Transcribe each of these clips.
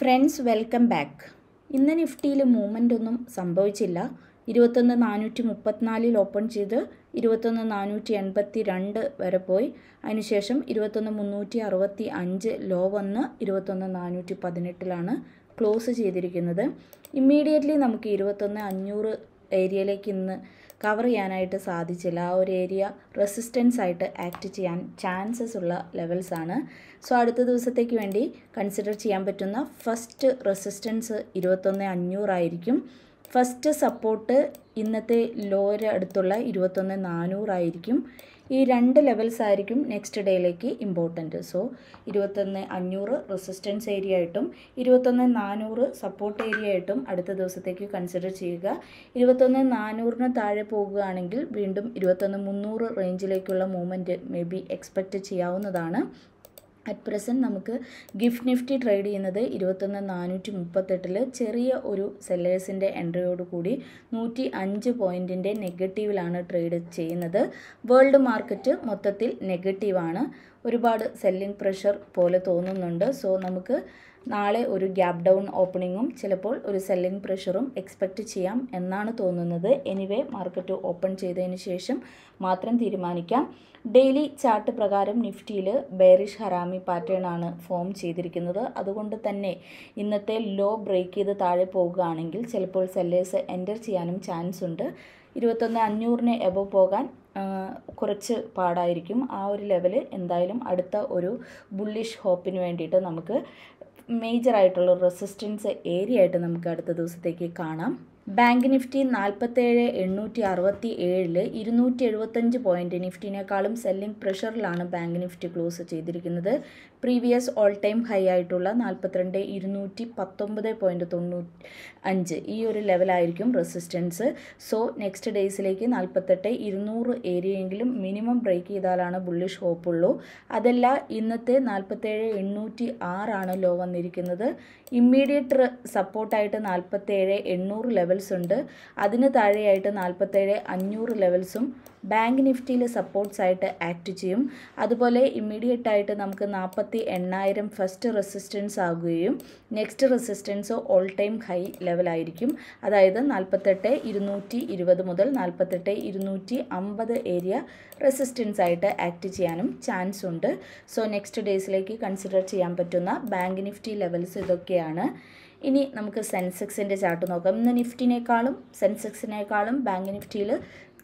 friends welcome back ഇന്ന് നിഫ്റ്റിയിൽ movement ഒന്നും സംഭവിച്ചില്ല ഇരുപത്തൊന്ന് നാനൂറ്റി മുപ്പത്തിനാലിൽ ഓപ്പൺ ചെയ്ത് ഇരുപത്തൊന്ന് നാനൂറ്റി എൺപത്തി രണ്ട് വരെ പോയി അതിനുശേഷം ഇരുപത്തൊന്ന് മുന്നൂറ്റി അറുപത്തി അഞ്ച് ലോ വന്ന് ഇരുപത്തൊന്ന് നാനൂറ്റി പതിനെട്ടിലാണ് ക്ലോസ് ചെയ്തിരിക്കുന്നത് ഇമ്മീഡിയറ്റ്ലി നമുക്ക് ഇരുപത്തൊന്ന് അഞ്ഞൂറ് ഏരിയയിലേക്ക് ഇന്ന് കവർ ചെയ്യാനായിട്ട് സാധിച്ചില്ല ആ ഒരു ഏരിയ റെസിസ്റ്റൻസ് ആയിട്ട് ആക്ട് ചെയ്യാൻ ചാൻസസ് ഉള്ള ലെവൽസ് ആണ് സോ അടുത്ത ദിവസത്തേക്ക് വേണ്ടി കൺസിഡർ ചെയ്യാൻ പറ്റുന്ന ഫസ്റ്റ് റെസിസ്റ്റൻസ് ഇരുപത്തൊന്ന് അഞ്ഞൂറായിരിക്കും ഫസ്റ്റ് സപ്പോർട്ട് ഇന്നത്തെ ലോയർ അടുത്തുള്ള ഇരുപത്തൊന്ന് നാനൂറായിരിക്കും ഈ രണ്ട് ലെവൽസ് ആയിരിക്കും നെക്സ്റ്റ് ഡേയിലേക്ക് ഇമ്പോർട്ടൻറ്റ് സോ ഇരുപത്തൊന്ന് അഞ്ഞൂറ് റെസിസ്റ്റൻസ് ഏരിയ ആയിട്ടും ഇരുപത്തൊന്ന് നാനൂറ് സപ്പോർട്ട് ഏരിയ ആയിട്ടും അടുത്ത ദിവസത്തേക്ക് കൺസിഡർ ചെയ്യുക ഇരുപത്തൊന്ന് നാനൂറിന് താഴെ പോകുകയാണെങ്കിൽ വീണ്ടും ഇരുപത്തൊന്ന് മുന്നൂറ് റേഞ്ചിലേക്കുള്ള മൂവ്മെൻറ്റ് മേ ബി എക്സ്പെക്റ്റ് ചെയ്യാവുന്നതാണ് അറ്റ് പ്രസൻറ്റ് നമുക്ക് ഗിഫ്റ്റ് നിഫ്റ്റി ട്രേഡ് ചെയ്യുന്നത് ഇരുപത്തൊന്ന് നാനൂറ്റി മുപ്പത്തെട്ടിൽ ചെറിയ ഒരു സെല്ലേഴ്സിൻ്റെ എൻട്രിയോടുകൂടി നൂറ്റി അഞ്ച് പോയിൻറ്റിൻ്റെ നെഗറ്റീവിലാണ് ട്രേഡ് ചെയ്യുന്നത് വേൾഡ് മാർക്കറ്റ് മൊത്തത്തിൽ നെഗറ്റീവാണ് ഒരുപാട് സെല്ലിംഗ് പ്രഷർ പോലെ തോന്നുന്നുണ്ട് സോ നമുക്ക് നാളെ ഒരു ഗ്യാപ് ഡൗൺ ഓപ്പണിങ്ങും ചിലപ്പോൾ ഒരു സെല്ലിംഗ് പ്രഷറും എക്സ്പെക്റ്റ് ചെയ്യാം എന്നാണ് തോന്നുന്നത് എനിവേ മാർക്കറ്റ് ഓപ്പൺ ചെയ്തതിന് ശേഷം മാത്രം തീരുമാനിക്കാം ഡെയിലി ചാർട്ട് പ്രകാരം നിഫ്റ്റിയിൽ ബെയറിഷ് ഹറാമി പാറ്റേൺ ആണ് ഫോം ചെയ്തിരിക്കുന്നത് അതുകൊണ്ട് തന്നെ ഇന്നത്തെ ലോ ബ്രേക്ക് ചെയ്ത് താഴെ പോകുകയാണെങ്കിൽ ചിലപ്പോൾ സെല്ലേഴ്സ് എൻറ്റർ ചെയ്യാനും ചാൻസ് ഉണ്ട് ഇരുപത്തൊന്ന് അഞ്ഞൂറിന് എബോ പോകാൻ കുറച്ച് പാടായിരിക്കും ആ ഒരു ലെവല് എന്തായാലും അടുത്ത ഒരു ബുള്ളിഷ് ഹോപ്പിന് വേണ്ടിയിട്ട് നമുക്ക് മേജറായിട്ടുള്ള റെസിസ്റ്റൻസ് ഏരിയ ആയിട്ട് നമുക്ക് അടുത്ത ദിവസത്തേക്ക് കാണാം ബാങ്ക് നിഫ്റ്റി നാൽപ്പത്തേഴ് എണ്ണൂറ്റി അറുപത്തി ഏഴിൽ ഇരുന്നൂറ്റി എഴുപത്തഞ്ച് പോയിൻറ്റ് നിഫ്റ്റിനേക്കാളും സെല്ലിംഗ് പ്രഷറിലാണ് ബാങ്ക് നിഫ്റ്റി ക്ലോസ് ചെയ്തിരിക്കുന്നത് പ്രീവിയസ് ഓൾ ടൈം ഹൈ ആയിട്ടുള്ള നാൽപ്പത്തിരണ്ട് ഇരുന്നൂറ്റി പത്തൊമ്പത് പോയിൻറ്റ് തൊണ്ണൂറ്റി അഞ്ച് ഈ ഒരു ലെവലായിരിക്കും റെസിസ്റ്റൻസ് സോ നെക്സ്റ്റ് ഡേയ്സിലേക്ക് നാൽപ്പത്തെട്ട് ഇരുന്നൂറ് ഏരിയയെങ്കിലും മിനിമം ബ്രേക്ക് ചെയ്താലാണ് ബുള്ളിഷ് ഹോപ്പുള്ളൂ അതല്ല ഇന്നത്തെ നാൽപ്പത്തേഴ് എണ്ണൂറ്റി ആറാണ് ലോ വന്നിരിക്കുന്നത് ഇമ്മീഡിയറ്റ് സപ്പോർട്ടായിട്ട് നാൽപ്പത്തേഴ് എണ്ണൂറ് ലെവൽസ് ഉണ്ട് അതിന് താഴെയായിട്ട് നാൽപ്പത്തേഴ് അഞ്ഞൂറ് ലെവൽസും ബാങ്ക് നിഫ്റ്റിയിൽ സപ്പോർട്ട്സ് ആയിട്ട് ആക്ട് ചെയ്യും അതുപോലെ ഇമ്മീഡിയറ്റ് ആയിട്ട് നമുക്ക് നാൽപ്പത്തി എണ്ണായിരം ഫസ്റ്റ് റെസിസ്റ്റൻസ് ആകുകയും next resistance all time high ലെവലായിരിക്കും അതായത് നാൽപ്പത്തെട്ട് ഇരുന്നൂറ്റി ഇരുപത് മുതൽ നാൽപ്പത്തെട്ട് ഇരുന്നൂറ്റി അമ്പത് ഏരിയ റെസിസ്റ്റൻസ് ആയിട്ട് ആക്ട് ചെയ്യാനും ചാൻസ് ഉണ്ട് സോ നെക്സ്റ്റ് ഡേയ്സിലേക്ക് കൺസിഡർ ചെയ്യാൻ പറ്റുന്ന ബാങ്ക് നിഫ്റ്റി ലെവൽസ് ഇതൊക്കെയാണ് ഇനി നമുക്ക് സെൻസെക്സിൻ്റെ ചാർട്ട് നോക്കാം ഇന്ന് നിഫ്റ്റിനേക്കാളും സെൻസെക്സിനേക്കാളും ബാങ്ക് നിഫ്റ്റിയിൽ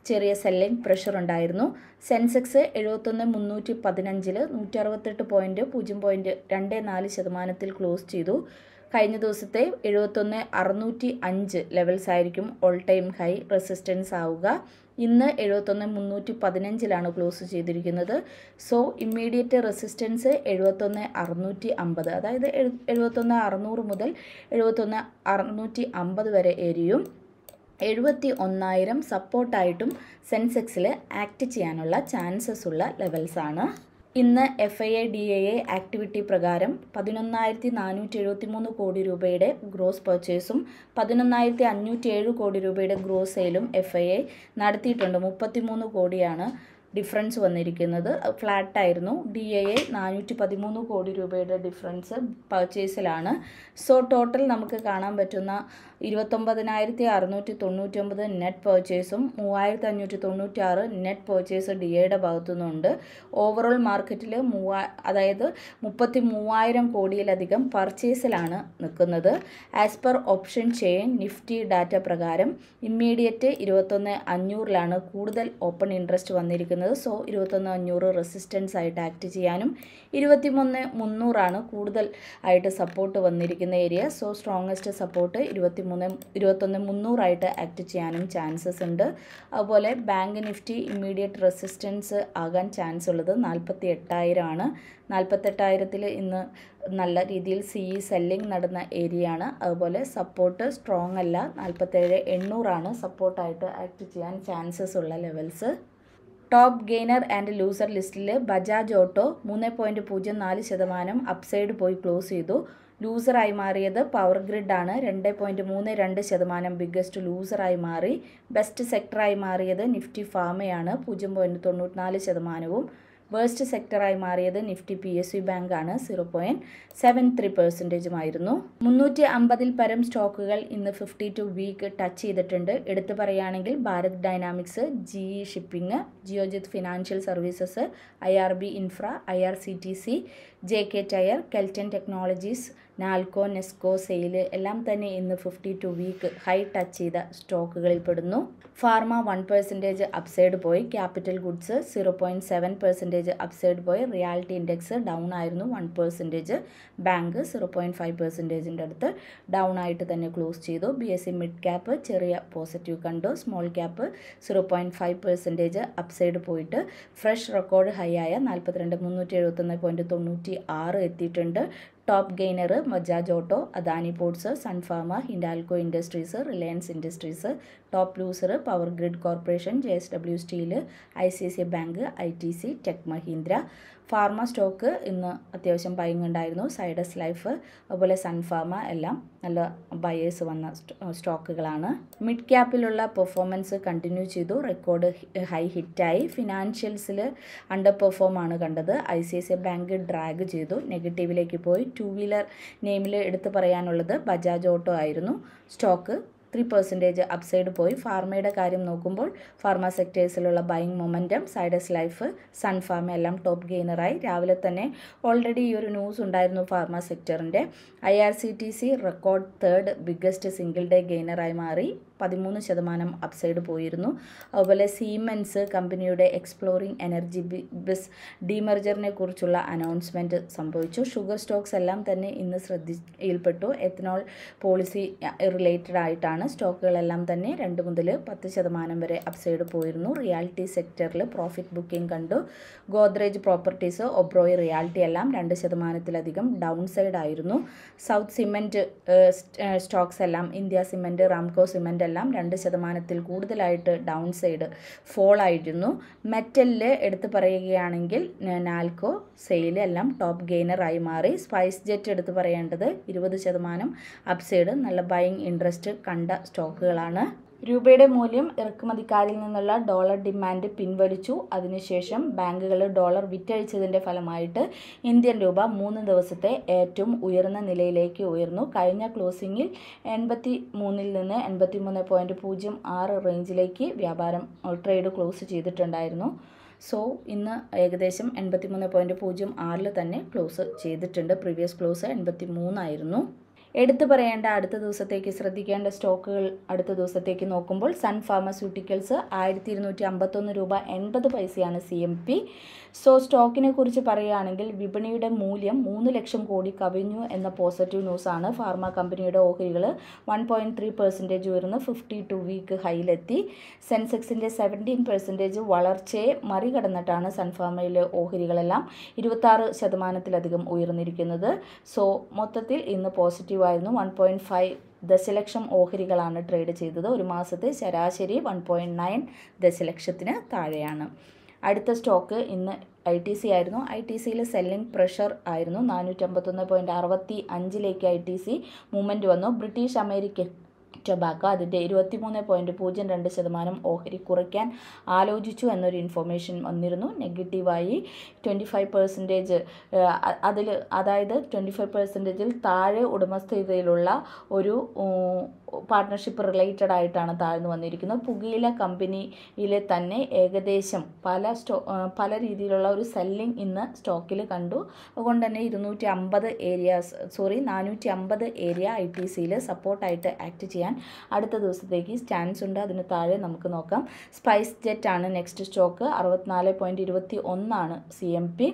ചെറിയ സെല്ലിംഗ് പ്രഷർ ഉണ്ടായിരുന്നു സെൻസെക്സ് എഴുപത്തൊന്ന് മുന്നൂറ്റി പതിനഞ്ചിൽ നൂറ്റി അറുപത്തെട്ട് പോയിൻറ്റ് പൂജ്യം പോയിൻറ്റ് രണ്ട് നാല് ശതമാനത്തിൽ ക്ലോസ് ചെയ്തു കഴിഞ്ഞ ദിവസത്തെ എഴുപത്തൊന്ന് അറുന്നൂറ്റി അഞ്ച് ലെവൽസ് ആയിരിക്കും ഓൾ ടൈം ഹൈ റെസിസ്റ്റൻസ് ആവുക ഇന്ന് എഴുപത്തൊന്ന് മുന്നൂറ്റി പതിനഞ്ചിലാണ് ക്ലോസ് ചെയ്തിരിക്കുന്നത് സോ ഇമ്മീഡിയറ്റ് റെസിസ്റ്റൻസ് എഴുപത്തൊന്ന് അറുന്നൂറ്റി അമ്പത് അതായത് എഴുപത്തൊന്ന് അറുന്നൂറ് മുതൽ എഴുപത്തൊന്ന് അറുന്നൂറ്റി അമ്പത് വരെ ഏരിയും എഴുപത്തി ഒന്നായിരം സപ്പോർട്ടായിട്ടും സെൻസെക്സിൽ ആക്ട് ചെയ്യാനുള്ള ചാൻസസ് ഉള്ള ലെവൽസാണ് ഇന്ന് F I I D I I activity പ്രകാരം പതിനൊന്നായിരത്തി നാനൂറ്റി എഴുപത്തി മൂന്ന് കോടി രൂപയുടെ ഗ്രോസ് പർച്ചേസും പതിനൊന്നായിരത്തി അഞ്ഞൂറ്റി ഏഴ് കോടി രൂപയുടെ ഗ്രോസ് സെയിലും എഫ് ഐ എ നടത്തിയിട്ടുണ്ട് മുപ്പത്തി മൂന്ന് കോടിയാണ് ഡിഫറൻസ് വന്നിരിക്കുന്നത് ഫ്ലാറ്റായിരുന്നു ഡി എ എ നാനൂറ്റി പതിമൂന്ന് കോടി രൂപയുടെ ഡിഫറൻസ് പർച്ചേസിലാണ് സോ ടോട്ടൽ നമുക്ക് കാണാൻ പറ്റുന്ന ഇരുപത്തൊമ്പതിനായിരത്തി അറുന്നൂറ്റി തൊണ്ണൂറ്റൊമ്പത് നെറ്റ് പർച്ചേസും മൂവായിരത്തി അഞ്ഞൂറ്റി തൊണ്ണൂറ്റാറ് നെറ്റ് പർച്ചേസ് ഡി എയുടെ ഭാഗത്തുനിന്നുണ്ട് ഓവറോൾ മാർക്കറ്റിൽ മൂവാ അതായത് മുപ്പത്തി മൂവായിരം കോടിയിലധികം പർച്ചേസിലാണ് നിൽക്കുന്നത് as per option chain Nifty data പ്രകാരം ഇമ്മീഡിയറ്റ് ഇരുപത്തൊന്ന് അഞ്ഞൂറിലാണ് കൂടുതൽ ഓപ്പൺ ഇൻട്രസ്റ്റ് വന്നിരിക്കുന്നത് വരുന്നത് സോ ഇരുപത്തൊന്ന് അഞ്ഞൂറ് റെസിസ്റ്റൻസ് ആയിട്ട് ആക്ട് ചെയ്യാനും മൂന്ന് മുന്നൂറാണ് കൂടുതൽ ആയിട്ട് സപ്പോർട്ട് വന്നിരിക്കുന്ന ഏരിയ സോ സ്ട്രോങ്ങസ്റ്റ് സപ്പോർട്ട് മൂന്ന് ഇരുപത്തൊന്ന് മുന്നൂറായിട്ട് ആക്ട് ചെയ്യാനും ചാൻസസ് ഉണ്ട് അതുപോലെ ബാങ്ക് നിഫ്റ്റി ഇമ്മീഡിയറ്റ് റെസിസ്റ്റൻസ് ആകാൻ ചാൻസ് ഉള്ളത് നാൽപ്പത്തി എട്ടായിരമാണ് നാൽപ്പത്തെട്ടായിരത്തിൽ ഇന്ന് നല്ല രീതിയിൽ സി സെല്ലിംഗ് e നടന്ന ഏരിയയാണ് അതുപോലെ സപ്പോർട്ട് സ്ട്രോങ് അല്ല നാൽപ്പത്തേഴ് എണ്ണൂറാണ് സപ്പോർട്ടായിട്ട് ആക്ട് ചെയ്യാൻ ചാൻസസ് ഉള്ള levels top gainer and loser ലിസ്റ്റിൽ ബജാജ് ഓട്ടോ മൂന്ന് പോയിൻറ്റ് പൂജ്യം നാല് ശതമാനം അപ്സൈഡ് പോയി ക്ലോസ് ചെയ്തു ലൂസറായി മാറിയത് പവർ ഗ്രിഡ് ആണ് രണ്ട് പോയിൻറ്റ് മൂന്ന് രണ്ട് ശതമാനം ബിഗ്ഗസ്റ്റ് ലൂസറായി മാറി ബെസ്റ്റ് സെക്ടറായി മാറിയത് നിഫ്റ്റി ഫാമയാണ് പൂജ്യം പോയിൻറ്റ് തൊണ്ണൂറ്റിനാല് ശതമാനവും വേഴ്സ്റ്റ് സെക്ടറായി മാറിയത് നിഫ്റ്റി പി എസ് യു ബാങ്കാണ് സീറോ പോയിൻറ്റ് സെവൻ ത്രീ പെർസെൻറ്റേജുമായിരുന്നു മുന്നൂറ്റി അമ്പതിൽ പരം സ്റ്റോക്കുകൾ ഇന്ന് ഫിഫ്റ്റി ടു വീക്ക് ടച്ച് ചെയ്തിട്ടുണ്ട് എടുത്തു പറയുകയാണെങ്കിൽ Bharat Dynamics G E shipping Geojit financial services I R B infra I R C T C J K tyre Kellton technologies NALCO NESCO SAIL എല്ലാം തന്നെ ഇന്ന് fifty two week high touch ചെയ്ത സ്റ്റോക്കുകളിൽ പെടുന്നു pharma one percentage upside പോയി capital goods zero point seven percentage upside പോയി realty index down ആയിരുന്നു one percentage bank zero point five പെർസെൻറ്റേജിൻ്റെ അടുത്ത് ഡൗൺ ആയിട്ട് തന്നെ ക്ലോസ് ചെയ്തു B S C mid cap ചെറിയ പോസിറ്റീവ് കണ്ടു small cap zero point five percentage upside പോയിട്ട് ഫ്രഷ് റെക്കോർഡ് ഹൈ ആയ നാൽപ്പത്തിരണ്ട് മുന്നൂറ്റി എഴുപത്തൊന്ന് പോയിൻറ്റ് തൊണ്ണൂറ്റി ആറ് എത്തിയിട്ടുണ്ട് top gainer auto Adani ports Sun Pharma Hindalco industries Reliance industries top loser power grid corporation J S W steel I C C bank I T C tech Mahindra pharma stock ഇന്ന് അത്യാവശ്യം buying ഉണ്ടായിരുന്നു സൈഡസ് ലൈഫ് അതുപോലെ സൺഫാർമ എല്ലാം നല്ല ബയേഴ്സ് വന്ന സ്റ്റോക്കുകളാണ് മിഡ് ക്യാപ്പിലുള്ള performance continue ചെയ്തു റെക്കോർഡ് ഹൈ ഹിറ്റായി ഫിനാൻഷ്യൽസിൽ അണ്ടർ പെർഫോം ആണ് കണ്ടത് I C I C bank drag ചെയ്തു നെഗറ്റീവിലേക്ക് പോയി ടു വീലർ നെയിമിൽ എടുത്തു പറയാനുള്ളത് ബജാജ് ഓട്ടോ ആയിരുന്നു സ്റ്റോക്ക് ത്രീ പെർസെൻറ്റേജ് അപ്സൈഡ് പോയി ഫാർമയുടെ കാര്യം നോക്കുമ്പോൾ ഫാർമ സെക്ടേഴ്സിലുള്ള buying momentum Zydus life Sun Pharma എല്ലാം ടോപ്പ് ഗെയിനറായി രാവിലെ തന്നെ ഓൾറെഡി ഈ ഒരു ന്യൂസ് ഉണ്ടായിരുന്നു ഫാർമ സെക്ടറിൻ്റെ I R C T C record third biggest single day ഗെയിനറായി മാറി പതിമൂന്ന് ശതമാനം അപ്സൈഡ് പോയിരുന്നു അതുപോലെ സീമെൻസ് കമ്പനിയുടെ എക്സ്പ്ലോറിംഗ് എനർജി ബിസ് ഡിമർജറിനെ കുറിച്ചുള്ള അനൗൺസ്മെൻറ്റ് സംഭവിച്ചു ഷുഗർ സ്റ്റോക്സ് എല്ലാം തന്നെ ഇന്ന് ശ്രദ്ധയിൽപ്പെട്ടു എത്തനോൾ പോളിസി റിലേറ്റഡ് ആയിട്ടാണ് സ്റ്റോക്കുകളെല്ലാം തന്നെ രണ്ട് മുതൽ പത്ത് ശതമാനം വരെ അപ്സൈഡ് പോയിരുന്നു റിയാലിറ്റി സെക്ടറിൽ പ്രോഫിറ്റ് ബുക്കിംഗ് കണ്ടു ഗോദ്രേജ് പ്രോപ്പർട്ടീസ് ഒബ്രോയ് റിയാലിറ്റി എല്ലാം രണ്ട് ശതമാനത്തിലധികം ഡൗൺ സൈഡ് ആയിരുന്നു സൗത്ത് സിമെൻറ്റ് സ്റ്റോക്സ് എല്ലാം ഇന്ത്യ സിമെൻറ്റ് റാംകോ സിമെൻറ്റ് സ്റ്റോക്കുകളിലെല്ലാം രണ്ട് ശതമാനത്തിൽ കൂടുതലായിട്ട് ഡൗൺ സൈഡ് ഫോൾ ആയിരുന്നു മെറ്റലിൽ എടുത്തു പറയുകയാണെങ്കിൽ നാൽക്കോ സെയിൽ എല്ലാം ടോപ്പ് ഗെയിനറായി മാറി സ്പൈസ് ജെറ്റ് എടുത്തു പറയേണ്ടത് ഇരുപത് ശതമാനം അപ്സൈഡ് നല്ല ബൈങ് ഇൻട്രസ്റ്റ് കണ്ട സ്റ്റോക്കുകളാണ് രൂപയുടെ മൂല്യം ഇറക്കുമതിക്കാരിൽ നിന്നുള്ള ഡോളർ ഡിമാൻഡ് പിൻവലിച്ചു അതിനുശേഷം ബാങ്കുകൾ ഡോളർ വിറ്റഴിച്ചതിൻ്റെ ഫലമായിട്ട് ഇന്ത്യൻ രൂപ മൂന്ന് ദിവസത്തെ ഏറ്റവും ഉയർന്ന നിലയിലേക്ക് ഉയർന്നു കഴിഞ്ഞ ക്ലോസിംഗിൽ എൺപത്തി മൂന്നിൽ നിന്ന് എൺപത്തി മൂന്ന് പോയിൻറ്റ് പൂജ്യം ആറ് റേഞ്ചിലേക്ക് വ്യാപാരം ട്രേഡ് ക്ലോസ് ചെയ്തിട്ടുണ്ടായിരുന്നു സോ ഇന്ന് ഏകദേശം എൺപത്തി മൂന്ന് പോയിൻറ്റ് പൂജ്യം ആറിൽ തന്നെ ക്ലോസ് ചെയ്തിട്ടുണ്ട് പ്രീവിയസ് ക്ലോസ് എൺപത്തി മൂന്നായിരുന്നു എടുത്തു പറയേണ്ട അടുത്ത ദിവസത്തേക്ക് ശ്രദ്ധിക്കേണ്ട സ്റ്റോക്കുകൾ അടുത്ത ദിവസത്തേക്ക് നോക്കുമ്പോൾ സൺ ഫാർമസ്യൂട്ടിക്കൽസ് ആയിരത്തി ഇരുന്നൂറ്റി അമ്പത്തൊന്ന് രൂപ എൺപത് പൈസയാണ് സി എം പി സോ സ്റ്റോക്കിനെ കുറിച്ച് പറയുകയാണെങ്കിൽ വിപണിയുടെ മൂല്യം മൂന്ന് ലക്ഷം കോടി കവിഞ്ഞു എന്ന പോസിറ്റീവ് ന്യൂസാണ് ഫാർമ കമ്പനിയുടെ ഓഹരികൾ വൺ പോയിൻറ്റ് ത്രീ പെർസെൻറ്റേജ് ഉയർന്ന് ഫിഫ്റ്റി ടു വീക്ക് ഹൈയിലെത്തി സെൻസെക്സിൻ്റെ സെവൻറ്റീൻ പെർസെൻറ്റേജ് വളർച്ചയെ മറികടന്നിട്ടാണ് സൺഫാർമയിലെ ഓഹരികളെല്ലാം ഇരുപത്താറ് ശതമാനത്തിലധികം ഉയർന്നിരിക്കുന്നത് സോ മൊത്തത്തിൽ ഇന്ന് പോസിറ്റീവ് ആയിരുന്നു വൺ പോയിൻറ്റ് ഫൈവ് ദശലക്ഷം ഓഹരികളാണ് ട്രേഡ് ചെയ്തത് ഒരു മാസത്തെ ശരാശരി വൺ പോയിൻറ്റ് നയൻ ദശലക്ഷത്തിന് താഴെയാണ് അടുത്ത സ്റ്റോക്ക് ഇന്ന് ഐ ടി സി ആയിരുന്നു ഐ ടി സിയിലെ സെല്ലിംഗ് പ്രഷർ ആയിരുന്നു നാനൂറ്റമ്പത്തൊന്ന് പോയിൻറ്റ് അറുപത്തി അഞ്ചിലേക്ക് ഐ ടി സി മൂവ്മെൻറ്റ് വന്നു ബ്രിട്ടീഷ് അമേരിക്കൻ ടൊബാക്കോ അതിൻ്റെ ഇരുപത്തി മൂന്ന് പോയിൻറ്റ് പൂജ്യം രണ്ട് ശതമാനം ഓഹരി കുറയ്ക്കാൻ ആലോചിച്ചു എന്നൊരു ഇൻഫർമേഷൻ വന്നിരുന്നു നെഗറ്റീവായി ട്വൻറ്റി ഫൈവ് പെർസെൻറ്റേജ് അതിൽ അതായത് ട്വൻറ്റി ഫൈവ് പെർസെൻറ്റേജിൽ താഴെ ഉടമസ്ഥതയിലുള്ള ഒരു പാർട്ട്ണർഷിപ്പ് റിലേറ്റഡ് ആയിട്ടാണ് താഴ്ന്നു വന്നിരിക്കുന്നത് പുകയില കമ്പനിയിലെ തന്നെ ഏകദേശം പല സ്റ്റോ പല രീതിയിലുള്ള ഒരു സെല്ലിംഗ് ഇന്ന് സ്റ്റോക്കിൽ കണ്ടു അതുകൊണ്ട് തന്നെ ഇരുന്നൂറ്റി അമ്പത് ഏരിയാസ് സോറി നാനൂറ്റി അമ്പത് ഏരിയ ഐ ടി സിയിൽ സപ്പോർട്ടായിട്ട് ആക്ട് ചെയ്യാൻ അടുത്ത ദിവസത്തേക്ക് സ്റ്റാൻസ് ഉണ്ട് അതിന് താഴെ നമുക്ക് നോക്കാം സ്പൈസ് ജെറ്റ് ആണ് നെക്സ്റ്റ് സ്റ്റോക്ക് അറുപത്തിനാല് പോയിൻറ്റ് ഇരുപത്തി ഒന്നാണ് സി എം പി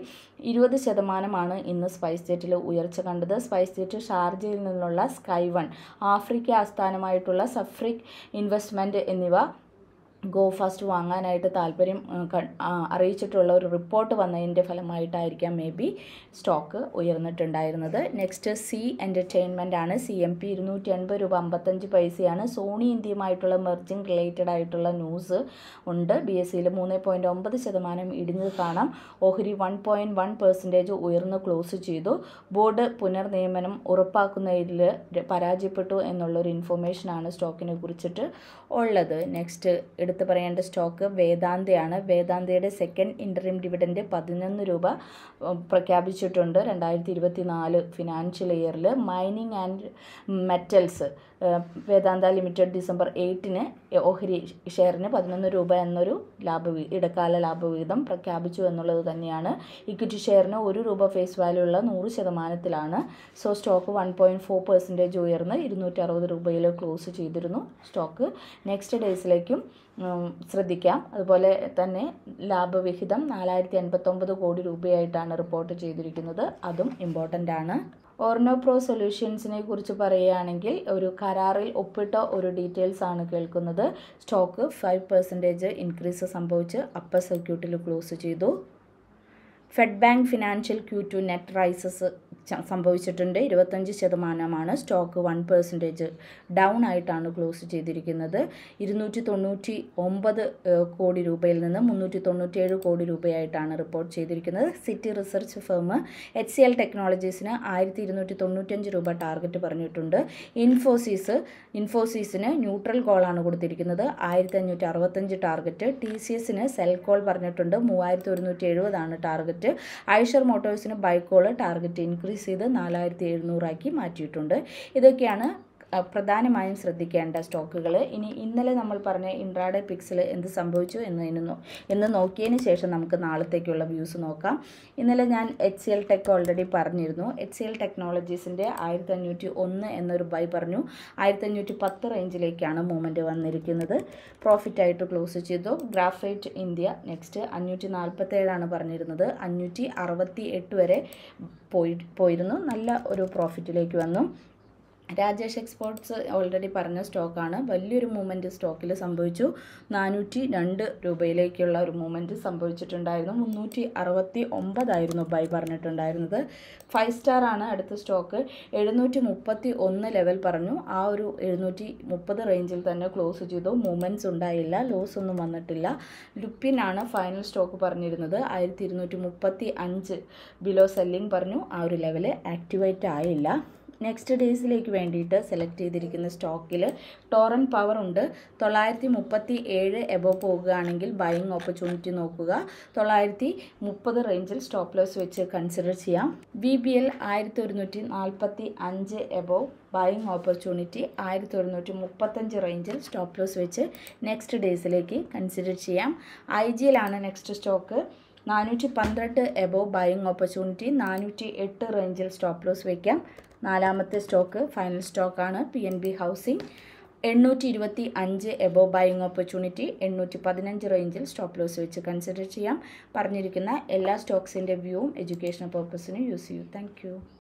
ഇരുപത് ശതമാനമാണ് ഇന്ന് സ്പൈസ് ജെറ്റിൽ ഉയർച്ച കണ്ടത് സ്പൈസ് ജെറ്റ് ഷാർജയിൽ നിന്നുള്ള സ്കൈ വൺ ആഫ്രിക്ക ആസ്ഥാന സംസ്ഥാനമായിട്ടുള്ള സഫ്രിക് ഇൻവെസ്റ്റ്മെൻറ്റ് എന്നിവ ഗോ ഫാസ്റ്റ് വാങ്ങാനായിട്ട് താല്പര്യം അറിയിച്ചിട്ടുള്ള ഒരു റിപ്പോർട്ട് വന്നതിൻ്റെ ഫലമായിട്ടായിരിക്കാം മേ ബി സ്റ്റോക്ക് ഉയർന്നിട്ടുണ്ടായിരുന്നത് നെക്സ്റ്റ് സി എൻ്റർടൈൻമെൻ്റ് ആണ് സി എം പി ഇരുന്നൂറ്റി എൺപത് രൂപ അമ്പത്തഞ്ച് പൈസയാണ് സോണി ഇന്ത്യയുമായിട്ടുള്ള മെർജിങ് റിലേറ്റഡ് ആയിട്ടുള്ള ന്യൂസ് ഉണ്ട് ബി എസ് സിയിൽ മൂന്ന് പോയിൻറ്റ് ഒമ്പത് ശതമാനം ഇടിഞ്ഞ് കാണാം ഓഹരി വൺ പോയിൻറ്റ് വൺ പെർസെൻറ്റേജ് ഉയർന്ന് ക്ലോസ് ചെയ്തു ബോർഡ് പുനർനിയമനം ഉറപ്പാക്കുന്നതിൽ പരാജയപ്പെട്ടു എന്നുള്ളൊരു ഇൻഫോർമേഷനാണ് സ്റ്റോക്കിനെ കുറിച്ചിട്ട് ഉള്ളത് നെക്സ്റ്റ് എടുത്തു പറയേണ്ട സ്റ്റോക്ക് വേദാന്തയാണ് വേദാന്തയുടെ സെക്കൻഡ് ഇൻ്ററിം ഡിവിഡൻറ്റ് പതിനൊന്ന് രൂപ പ്രഖ്യാപിച്ചിട്ടുണ്ട് രണ്ടായിരത്തി ഇരുപത്തി നാല് ഫിനാൻഷ്യൽ ഇയറിൽ mining and metals Vedanta limited December എയ്റ്റിന് ഓഹരി ഷെയറിന് പതിനൊന്ന് രൂപ എന്നൊരു ലാഭ ഇടക്കാല ലാഭവിഹിതം പ്രഖ്യാപിച്ചു എന്നുള്ളത് തന്നെയാണ് ഇക്വിറ്റി ഷെയറിന് ഒരു രൂപ ഫേസ് വാല്യൂ ഉള്ള നൂറ് ശതമാനത്തിലാണ് so stock one point four percentage ഉയർന്ന് ഇരുന്നൂറ്റി അറുപത് രൂപയിൽ ക്ലോസ് ചെയ്തിരുന്നു സ്റ്റോക്ക് നെക്സ്റ്റ് ഡേയ്സിലേക്കും ശ്രദ്ധിക്കാം അതുപോലെ തന്നെ ലാഭവിഹിതം നാലായിരത്തി എൺപത്തൊമ്പത് കോടി രൂപയായിട്ടാണ് റിപ്പോർട്ട് ചെയ്തിരിക്കുന്നത് അതും ഇമ്പോർട്ടൻ്റ് ആണ് ഓർണോപ്രോ സൊല്യൂഷൻസിനെ കുറിച്ച് പറയുകയാണെങ്കിൽ ഒരു കരാറിൽ ഒപ്പിട്ട ഒരു ഡീറ്റെയിൽസ് ആണ് കേൾക്കുന്നത് സ്റ്റോക്ക് ഫൈവ് പെർസെൻറ്റേജ് ഇൻക്രീസ് സംഭവിച്ച് അപ്പർ സർക്യൂട്ടിൽ ക്ലോസ് ചെയ്തു Fed bank financial Q two net rises സംഭവിച്ചിട്ടുണ്ട് ഇരുപത്തഞ്ച് ശതമാനമാണ് സ്റ്റോക്ക് വൺ പെർസെൻറ്റേജ് ഡൗൺ ആയിട്ടാണ് ക്ലോസ് ചെയ്തിരിക്കുന്നത് ഇരുന്നൂറ്റി തൊണ്ണൂറ്റി ഒമ്പത് കോടി രൂപയിൽ നിന്ന് മുന്നൂറ്റി തൊണ്ണൂറ്റിയേഴ് കോടി രൂപയായിട്ടാണ് റിപ്പോർട്ട് ചെയ്തിരിക്കുന്നത് Citi research firm H C L ടെക്നോളജീസിന് ആയിരത്തി ഇരുന്നൂറ്റി തൊണ്ണൂറ്റഞ്ച് രൂപ ടാർഗറ്റ് പറഞ്ഞിട്ടുണ്ട് ഇൻഫോസിസ് ഇൻഫോസിസിന് ന്യൂട്രൽ കോളാണ് കൊടുത്തിരിക്കുന്നത് ആയിരത്തി അഞ്ഞൂറ്റി അറുപത്തഞ്ച് ടാർഗറ്റ് ടി സി എസിന് സെൽ കോൾ പറഞ്ഞിട്ടുണ്ട് മൂവായിരത്തി ഒരുന്നൂറ്റി എഴുപതാണ് ടാർഗറ്റ് ഐഷർ മോട്ടോഴ്സിന് ബൈക്കോള് ടാർഗറ്റ് ഇൻക്രീസ് റൈസ് ചെയ്ത് നാലായിരത്തി എഴുന്നൂറാക്കി മാറ്റിയിട്ടുണ്ട് ഇതൊക്കെയാണ് പ്രധാനമായും ശ്രദ്ധിക്കേണ്ട സ്റ്റോക്കുകൾ ഇനി ഇന്നലെ നമ്മൾ പറഞ്ഞ ഇൻട്രാഡേ പിക്സിൽ എന്ത് സംഭവിച്ചു എന്നതിന് എന്ന് നോക്കിയതിന് ശേഷം നമുക്ക് നാളത്തേക്കുള്ള വ്യൂസ് നോക്കാം ഇന്നലെ ഞാൻ H C L tech already പറഞ്ഞിരുന്നു എച്ച് സി എൽ ടെക്നോളജീസിൻ്റെ ആയിരത്തി അഞ്ഞൂറ്റി ഒന്ന് എന്നൊരു ബൈ പറഞ്ഞു ആയിരത്തി അഞ്ഞൂറ്റി പത്ത് റേഞ്ചിലേക്കാണ് മൂവ്മെൻറ്റ് വന്നിരിക്കുന്നത് പ്രോഫിറ്റായിട്ട് ക്ലോസ് ചെയ്തു ഗ്രാഫൈറ്റ് ഇന്ത്യ നെക്സ്റ്റ് അഞ്ഞൂറ്റി നാൽപ്പത്തേഴാണ് പറഞ്ഞിരുന്നത് അഞ്ഞൂറ്റി അറുപത്തി എട്ട് വരെ പോയി പോയിരുന്നു നല്ല ഒരു പ്രോഫിറ്റിലേക്ക് വന്നു രാജേഷ് എക്സ്പോർട്സ് ഓൾറെഡി പറഞ്ഞ സ്റ്റോക്കാണ് വലിയൊരു മൂവ്മെൻ്റ് സ്റ്റോക്കിൽ സംഭവിച്ചു നാനൂറ്റി രണ്ട് രൂപയിലേക്കുള്ള ഒരു മൂവ്മെൻറ്റ് സംഭവിച്ചിട്ടുണ്ടായിരുന്നു മുന്നൂറ്റി അറുപത്തി ഒമ്പതായിരുന്നു ബൈ പറഞ്ഞിട്ടുണ്ടായിരുന്നത് ഫൈവ് സ്റ്റാർ ആണ് അടുത്ത സ്റ്റോക്ക് എഴുന്നൂറ്റി മുപ്പത്തി ഒന്ന് ലെവൽ പറഞ്ഞു ആ ഒരു എഴുന്നൂറ്റി മുപ്പത് റേഞ്ചിൽ തന്നെ ക്ലോസ് ചെയ്തു മൂവ്മെൻറ്റ്സ് ഉണ്ടായില്ല ലോസ് ഒന്നും വന്നിട്ടില്ല ലുപ്പിനാണ് ഫൈനൽ സ്റ്റോക്ക് പറഞ്ഞിരുന്നത് ആയിരത്തി ഇരുന്നൂറ്റി മുപ്പത്തി അഞ്ച് ബിലോ സെല്ലിംഗ് പറഞ്ഞു ആ ഒരു ലെവൽ ആക്ടിവേറ്റ് ആയില്ല നെക്സ്റ്റ് ഡേയ്സിലേക്ക് വേണ്ടിയിട്ട് സെലക്ട് ചെയ്തിരിക്കുന്ന സ്റ്റോക്കിൽ ടോറൻ പവർ ഉണ്ട് തൊള്ളായിരത്തി മുപ്പത്തി ഏഴ് എബോ പോകുകയാണെങ്കിൽ ബൈങ് ഓപ്പർച്യൂണിറ്റി നോക്കുക തൊള്ളായിരത്തി മുപ്പത് റേഞ്ചിൽ സ്റ്റോപ്പ് ലോസ് വെച്ച് കൺസിഡർ ചെയ്യാം വി ബി എൽ ആയിരത്തി ഒരുന്നൂറ്റി നാൽപ്പത്തി അഞ്ച് എബോ ബൈങ് ഓപ്പർച്യൂണിറ്റി ആയിരത്തി ഒരുന്നൂറ്റി മുപ്പത്തഞ്ച് റേഞ്ചിൽ സ്റ്റോപ്പ് ലോസ് വെച്ച് നെക്സ്റ്റ് ഡേയ്സിലേക്ക് കൺസിഡർ ചെയ്യാം ഐ ആണ് നെക്സ്റ്റ് സ്റ്റോക്ക് നാനൂറ്റി പന്ത്രണ്ട് എബോ ബൈങ് ഓപ്പർച്യൂണിറ്റി നാനൂറ്റി എട്ട് റേഞ്ചിൽ സ്റ്റോപ്പ് ലോസ് വയ്ക്കാം നാലാമത്തെ സ്റ്റോക്ക് ഫൈനൽ സ്റ്റോക്കാണ് പി എൻ ബി ഹൗസിംഗ് എണ്ണൂറ്റി ഇരുപത്തി അഞ്ച് എബോ ബൈങ് ഓപ്പർച്യൂണിറ്റി എണ്ണൂറ്റി പതിനഞ്ച് റേഞ്ചിൽ സ്റ്റോപ്പ് ലോസ് വെച്ച് കൺസിഡർ ചെയ്യാം പറഞ്ഞിരിക്കുന്ന എല്ലാ സ്റ്റോക്സിൻ്റെ വ്യൂവും എഡ്യൂക്കേഷണൽ പർപ്പസിനും യൂസ് ചെയ്യൂ താങ്ക്